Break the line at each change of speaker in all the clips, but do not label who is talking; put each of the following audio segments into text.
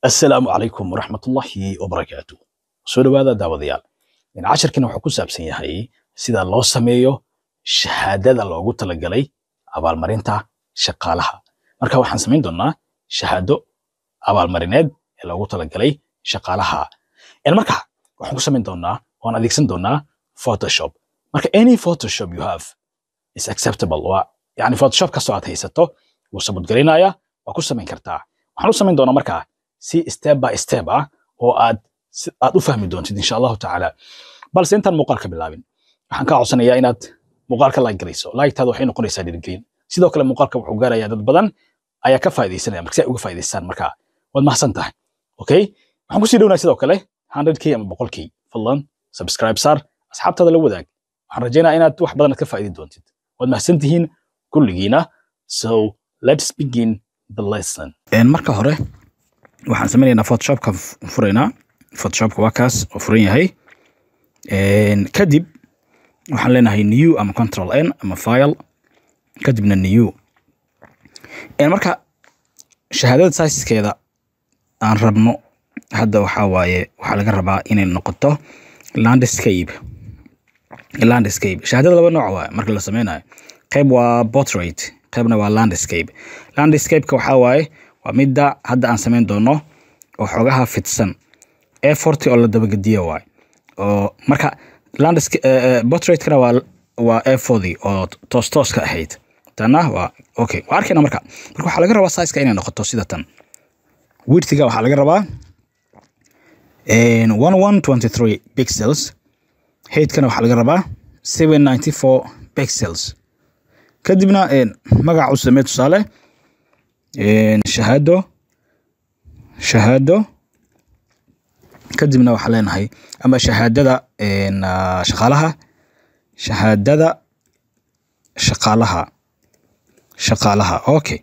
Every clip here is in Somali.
assalaamu calaykum waraxmatullaahi wabarakaatu soo dhawaada daawadayaal cashirkan wuxuu ku saabsan yahay sida loo sameeyo shahaadada loogu talagalay abaalmarinta shaqaalaha marka waxaan samayn doonaa shahaado abaalmarineed ee loogu talagalay shaqaalaha marka waxaan ku samayn doonaa waan adeegsan doonaa photoshop marka any photoshop you have is acceptable waa yani photoshop kastoo aad haysato wuu sabudgelinaya waa ku samayn kartaa waxaan u samayn doonaa markaa si step by step ah oo aad aad u fahmi doontid insha allahu tacaala balse intaan muuqaal bilaabin waxaan kaa codsanayaa inaad muuqaalka laag galayso laagtaada waxay noqonaysaa dhiirigelin sidoo kale muuqaalka wuxuu gaarayaa dad badan ayaa ka faa'idaysanaya marka si ay uga faa'idaysataan markaa waad mahadsan tahay okay waxaan kusii dhownaa sidoo kale 100k ama 100 fadlan subscribe saar asxaabtaada la wadaag waxaan rajaynaa inaad wax badan ka faa'idi doontid waad mahadsan tihiin kulligiina so let's begin the lesson marka hore waxaan samaynaynaa photoshopka furaynaa photoshopka waa kaas oo furan yahay kadib waxaan leenahay new ama control n ama file kadibna new marka shahaadada saiskeeda aan rabno hadda waxaa waaye waxaa laga rabaa inay noqoto landscape landscape shahaadada laba nooc waay marka la sameynayo qayb waa portrait qaybna waa landscape landscapeka waxaa waaye waa midda hadda aan samayn doono oo xoogaha fidsan e forty oo la dabagediya waay oo marka lands eh, eh, botratkana waa waa e oo toostooska ahayd tana waa okay waa arkayna marka marka waxaa laga rabaa saiska inay noqoto sida tan wirtiga waxaa laga rabaa one one twenty three pixels heydkana waxaa laga rabaa seven four pixels kadibna magac u samee tusaale shahaado shahaado kadibna waxaan leenahay ama shahaadada ah, shaqaalaha shahaadada shaqaalaha shaqaalaha okay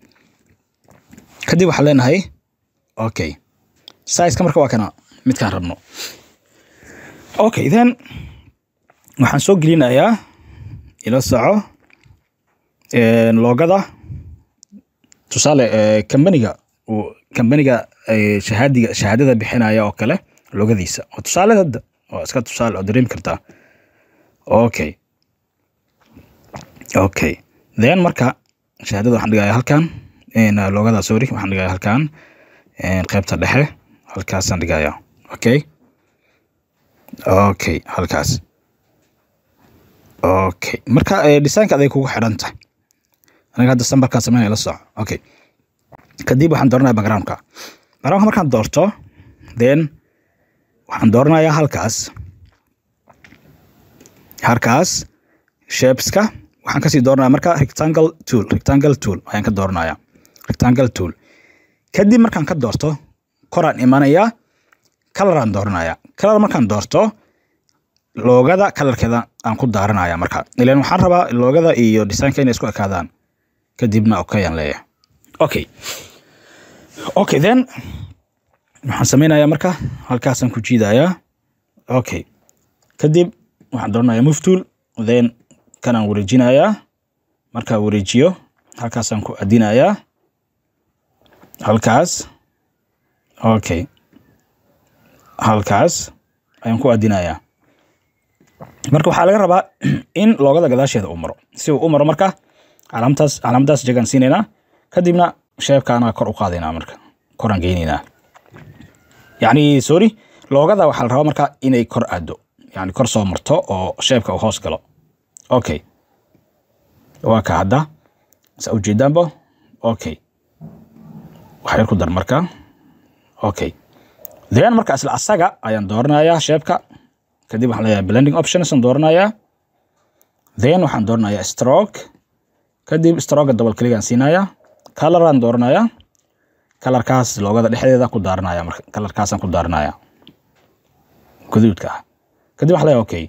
kadib waxaan leenahay okay sizeka marka waa kana midkaan rabno okay then waxaan soo gelinayaa ila soco loogada tusaale eh, kambaniga kambaniga eh, shahaadiga shahaadada bixinaya oo kale logadiisa oo tusaale hadda oo iska tusaale oo dareemi kartaa okay okay then marka shahaadada waxaan dhigaya halkan logada sori waxaan dhigaya halkan qaybta dhexe halkaasaan dhigaya okay okay halkaas okay marka eh, design aday kugu xidhan tahay aniga hadda sambarkaa sameynaya la soco okay kadib waxaan dooranaya backgroundka backgroundka markaan doorto then waxaan dooranayaa halkaas halkaas shapeska waxaan kasii dooranaya marka rectangle tool rectangle tool ayaan ka dooranaya rectangle tool kadib markaan ka doorto koraan imanaya coloraan dooranaya color markaan doorto loogada colorkeeda aan ku daaranaya marka ilan waxaan rabaa loogada iyo design-ka inay isku ekaadaan kadibna okay aan okay okay then waxaan sameynayaa marka halkaasaan ku jiidayaa okay kadib waxaan dooranayaa muftuul then kanaan wareejinayaa markaa wareejiyo halkaasaan ku adinayaa halkaas okay halkaas ayaan ku adinayaa marka waxaa laga rabaa in loogada gadaasheeda u maro si uu u maro marka calaamadaas calaamadaas jagaan siinaynaa kadibna sheebkaana kor u qaadaynaa marka koraan geynaynaa yacni sorry loogada waxaa la rabaa marka inay kor aado yani kor soo marto oo sheebka uu hoos galo okay waa ka hadda saa ujeedaanba okay wax ku dar marka okay then marka isla asaga ayaan dooranayaa sheebka kadib waxaan leeyahay blending options dooranayaa then waxaan dooranayaa stroke kadib stroga double click siinaya color dooranaya colorkaas logada dhexdeeda ku daaranaya marka colorkaasaan ku daaranaya gaduudka ah kadib waxaa leeyahay okay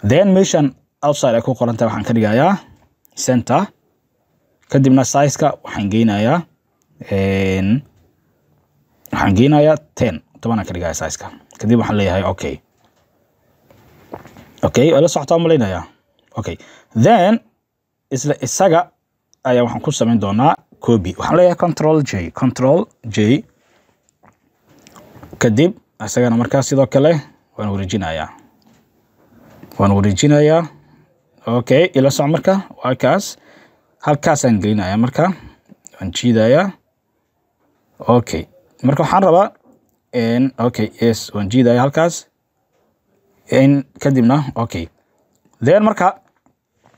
then meeshan outside ay ku qoran tahay waxaan ka dhigayaa center kadibna sizeka waxaan geynayaa waxaan geynayaa ten tobanaan ka dhigaya sizeka kadib waxaan leeyahay okay okay waa la umalaynaya okay then isla isaga ayaa waxaan ku samayn doonaa copy waxaan leeyahay control j control j kadib isagana markaa sidoo kale waan wareejinayaa waan wareejinayaa okay ila soc marka waa halkaasaan gelinaya marka waan jiidayaa okay marka waxaan rabaa n okay yes waan jiidayaa halkaas n kadibna okay then marka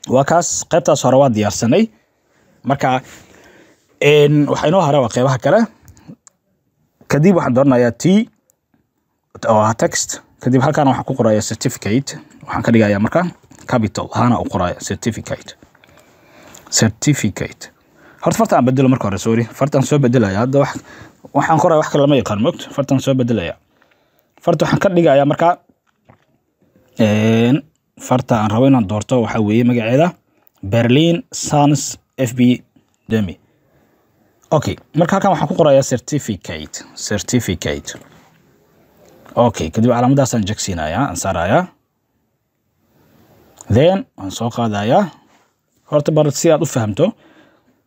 waa kaas qaybtaas hore waa diyaarsanay marka waxaa inoo hara waa qeybaha kale kadib waxaan dooranayaa t oo ah text kadib halkaana waxaan ku qoraya certificate waxaan ka dhigaya marka capital ahaana u qoraya certificate certificate horta farta aan bedelo marka hore sorry fartaan soo bedelaya hadda wax waxaan qoraya wax kale lama yaqaan moogta fartaan soo bedelaya farta waxaan ka dhigaya marka farta aan rabo inaan doorto waxa weeye magaceeda berlin sans f b demi okay marka halkan waxaan ku qorayaa certificate certificate okay kadib calaamadaasaan jegsiinayaa aan saarayaa then waan soo qaadayaa horta bar si aad u fahamto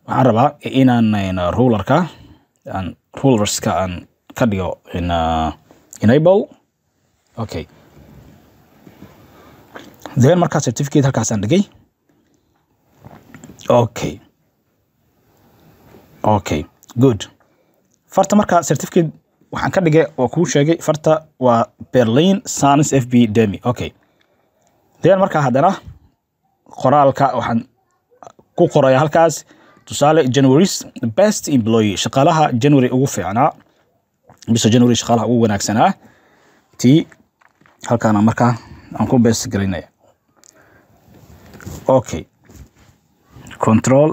waxaan rabaa inaan eh, rulerka aan rulerska aan ka dhigo eh, enable okay then markaa certificate halkaasaan dhigay okay okay good farta markaa certificate waxaan ka dhigay oo kuu sheegay farta waa berlin sans f b demi okay then markaa haddana qoraalka waxaan ku qoraya halkaas tusaale januaris best employe shaqaalaha january ugu fiicnaa bisha january shaqaalaha ugu wanaagsanaa ti halkaana markaa aan ku bees garaynaya okay control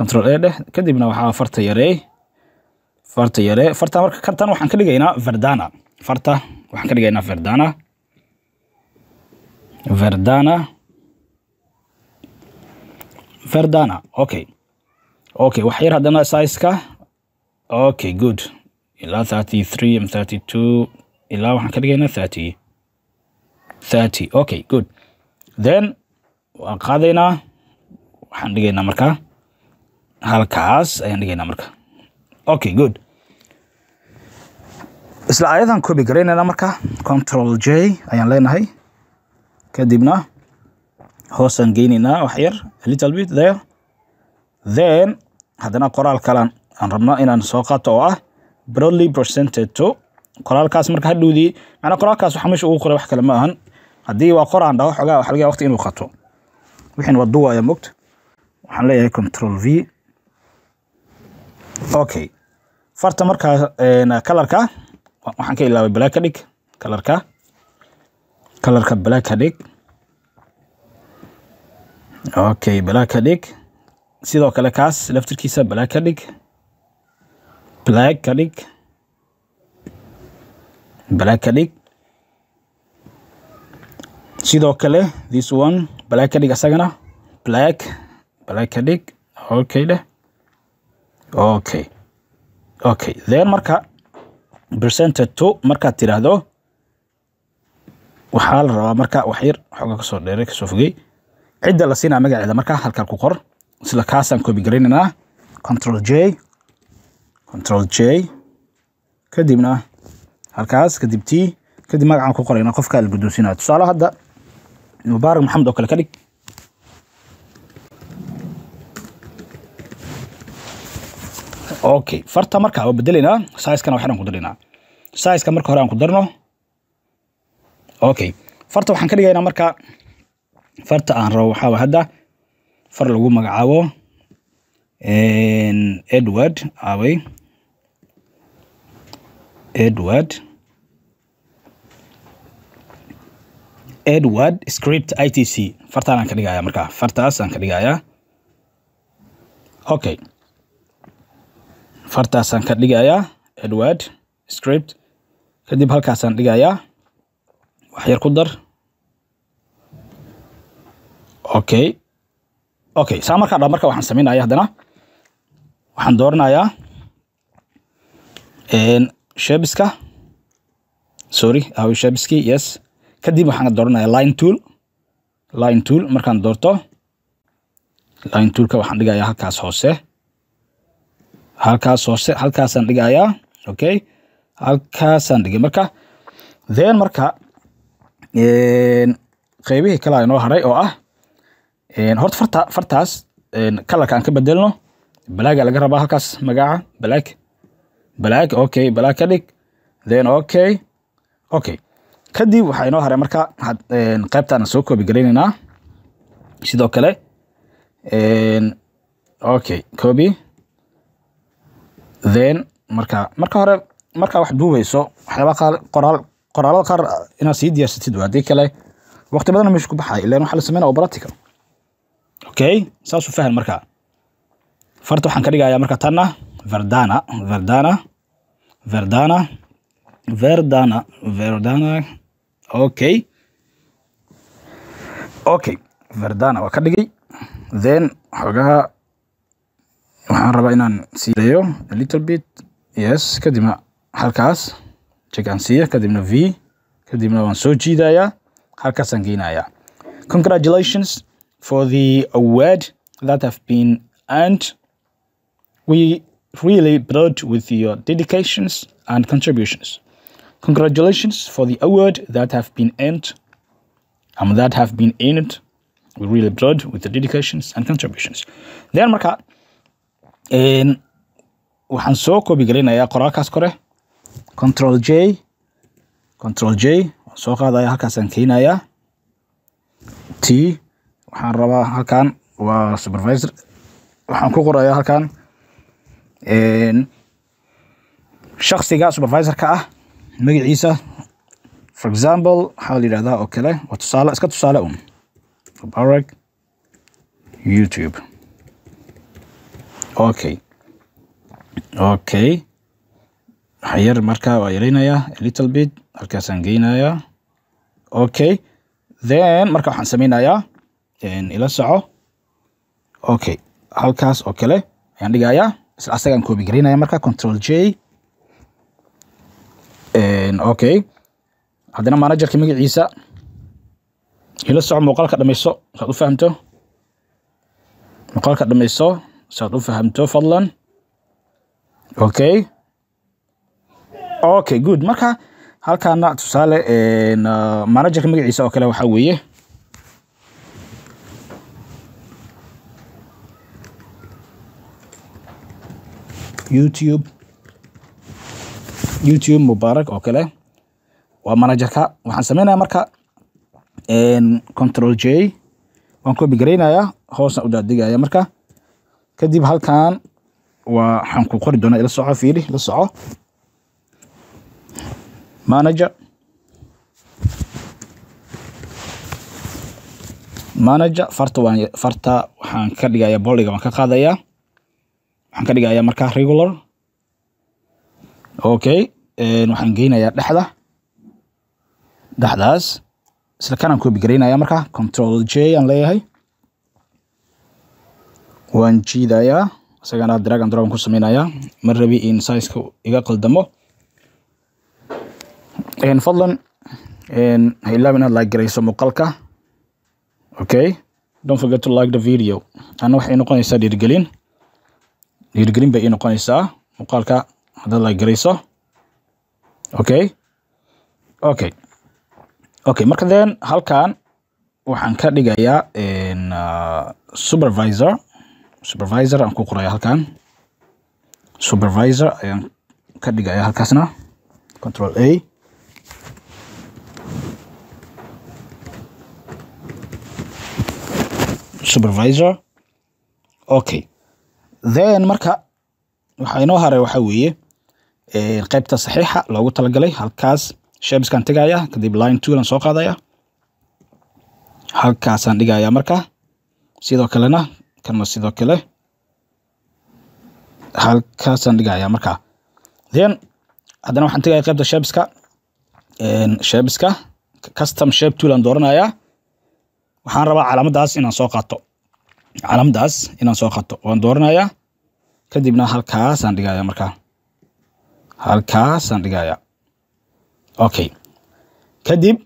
control e dheh kadibna waxaa farta yaree farta yare farta marka kartan waxaan ka dhigaynaa verdana farta waxaan ka dhigaynaa verdana verdana verdana ok ok wax yar haddana sizeka okay good ilaa thirty three am thirty two ilaa waxaan ka dhigaynaa thirty thirty okay good then waan qaadaynaa waxaan dhigaynaa markaa halkaas ayaan dhigaynaa marka okay good isla ayadan copy garaynaynaa marka control j ayaan leenahay kadibna hoosaan geynaynaa wax yar a little bit there then haddana qoraal kalan aan rabnaa inaan soo qaato oo ah broadly presented to qoraalkaas marka hadhowdii macnaa qoraalkaas waxa meesha ugu qoray wax kale ma ahan haddii waa qor aan dhaho xoogaa waxa laga waqti inuu qato wixiin waa duwaya mogta waxaan leeyahay control v okay farta markaa eh, kalarka waxaan ka ilaabay black ka dhig kalarka kalarka black ka dhig okay black ka dhig sidoo kale kaas laftirkiisa black ka dhig black ka dhig black ka dhig sidoo kale this one black ka dhig asagana black black ka okay dheh okay okay then marka percentage to markaad tiraahdo waxaa la rabaa marka waxyar yar kasoo dheeray kasoo fogey cidda la siinaa magaceeda marka halkan ku qor isla kaasaan koobi garaynaynaa control j control j kadibna halkaas kadib t kadib magacaan ku qorayna qofkaa la guddoonsiinaya tusaalo hadda mubaarak maxamed oo kale ka dhig okay farta marka waa bedelaynaa saizkana wax yaran ku darinaynaa saizka marka hore aan ku darno okay farta waxaan ka dhigaynaa marka farta aan rabo waxaa waa hadda far lagu magacaabo edward away edward edward script i t c fartaanaan ka dhigaya markaa fartaasaan ka dhigayaa okay fartaasaan ka dhigayaa edward script kadib halkaasaan dhigayaa yar ku dar okay okay saa markaa dha marka waxaan sameynaya haddana waxaan dooranayaa shebiska sorry awi shabiski yes kadib waxaan dooranaya line tool line tool markaan doorto line toolka waxaan dhigayaa halkaas hoose halkaas hoose halkaasaan dhigayaa okay halkaasaan dhigay marka then marka qaybihii kalaa inoo haray oo ah horta farta fartaas kalarka aan ka bedelno balaaga laga rabaa halkaas magaca balaag balaag okay balaag ka dhig then okay okay kadib waxaa inoo haray marka qaybtaan soo koobi koobigaraynanaa sidoo kale okay copy then marka marka hore marka wax duubayso waxyaabaa qoraal qoraalada qaar inaad sii diyaarsatid waa haddii kale waqti badana meesha ku baxaya ilan waxaa la sameynaya oo practical okay saasuu fahan markaa farta waxaan ka dhigayaa marka tanna verdana verdana verdana verdana verdana okay okay Verdana waa ka dhigay then xogaha waxaan rabaa inaan sii dayo a little bit yes kadibna halkaas check see kadibna v kadibna waan soo jiidayaa halkaasaan geynayaa congratulations for the award that have been earned we really brought with your dedications and contributions Congratulations for the award that have been earned and um, that have been earned with real blood, with the dedications and contributions. Then marka um, waxaan soo kobigelinayaa qoraalkaas kore control j control j waan soo qaadaya halkaasaan keenayaa t waxaan rabaa halkan waa supervisor waxaan ku qorayaa halkan shaksiga supervisorka ah magaciisa for example waxaa la yidhahdaa oo kale waa tusaale iska tusaale un mubarak youtube okay okay waxaan yar markaa waa yaraynayaa little bit halkaasaan geynayaa okay then marka waxaan sameynayaa ila soco okay halkaas oo kale ayaan dhigayaa isla asagaan koobi garaynaya marka control j okay haddana managerka magaciisa ila soco muuqaalka dhamayso saad u fahamto muuqaalka dhamayso saad u fahamto fadlan okay okay good marka halkaana tusaale ah, managerka magaciisa oo kale waxaa weeye youtube youtube mubarak oo kale waa managerka waxaan sameynaya marka control j waan copy garaynaya hoosna u daadegaya marka kadib halkan waa waxaan ku qori doonaa ila soco fiili la soco manager manager farta waan farta waxaan ka dhigaya boliga waan ka qaadaya waxaan ka dhigaya marka regular okay waxaan geynayaa dhexda dhexdaas isla kanaan copy garaynaya markaa control j aan leeyahay waan jiidayaa isagana dragon dragon ku sameynayaa ma rabi in size iga qaldamo fadlan ha ilaabin inaad like garayso muuqaalka okay don't forget to like the video ana waxay noqonaysaa dhiirgelin dhiirgelin bay ii noqonaysaa muuqaalka haddaad la garayso okay okay okay marka then halkan waxaan ka dhigayaa ah, supervisor supervisor aan ku qoraya halkan supervisor ayaan ka dhigaya halkaasna control a supervisor okay then marka waxaa inoo haray waxaa weeye qeybta saxiixa loogu talagalay halkaas shebskaan tegaya kadib line twolan soo qaadaya halkaasaan dhigaya markaa sidoo kalena kanma sidoo kale halkaasaan dhigaya markaa then haddana waxaan tegaya qeybta shebska shebska custom shep twolan dooranaya waxaan rabaa calaamaddaas inaan soo qaato calaamadaas inaan soo qaato waan dooranaya kadibna halkaasaan dhigaya markaa halkaasaan dhigaya okay kadib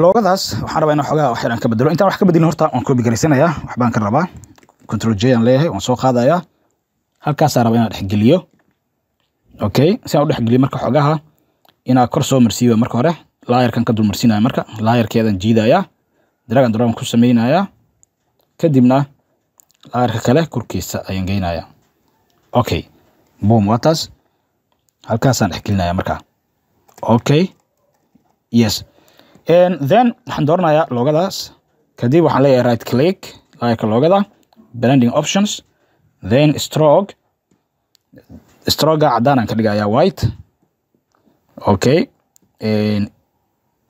loogadaas waxaan rabaa in xoogaa waxyar ka bedelo intaan wax ka bedelin horta waan kobigaraysanaya waxbaan ka rabaa control j aan leeyahay waan soo qaadaya halkaasaan rabaa inaan dhexgeliyo okay si aan u dhexgeliyo marka xoogaha inaan kor soo marsiiba marka hore laayarkan ka dul marsiinaya marka laayarkeedan jiidaya dragan dragan ku sameynaya kadibna laayarka kale korkiisa ayaan geynaya okay boom waa taas halkaasaan dhexgelinaya marka okay yes then waxaan dooranayaa loogadaas kadib waxaan leeyahay right click layrka loogada blending options then stroke stroga caddaan aan ka dhigayaa white okay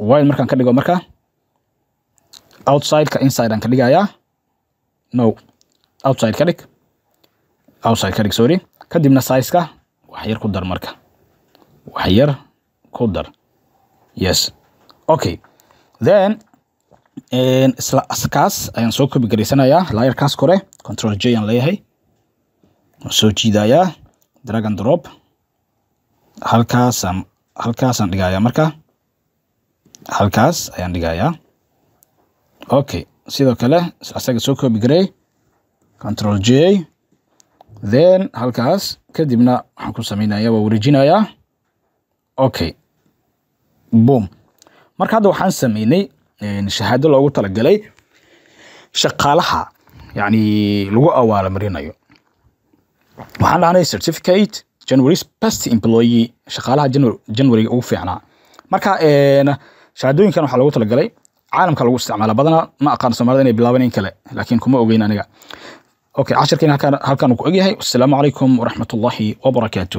white markaan ka dhigo marka outside ka inside aan ka dhigayaa no outside ka dhig outside ka dhig sorry kadibna size-ka wax yar ku dar marka wax yar ku dar yes okay then isla kaas ayaan soo kobi garaysanayaa layarkaas kore control j aan leeyahay waan soo jiidayaa dragon drop halkaasaan halkaasaan dhigayaa marka halkaas ayaan dhigayaa okay sidoo kale isaga soo kobi garay control j then halkaas kadibna waxaan ku sameynaya waa wareejinayaa okay boom marka hadda waxaan sameynay shahaado loogu talagalay shaqaalaha yacni lagu awaalamarinayo waxaan dhahnay certificate january best employee shaqaalaha januariga ugu fiicnaa marka shahaadooyinkan waxaa lagu talagalay caalamka lagu isticmaala badanaa ma aqaan soomaalida inay bilaaban in kale laakiin kuma ogeyn aniga okay cashirkeena halkaan uu ku egyahay wasalaamu calaykum waraxmat ullaahi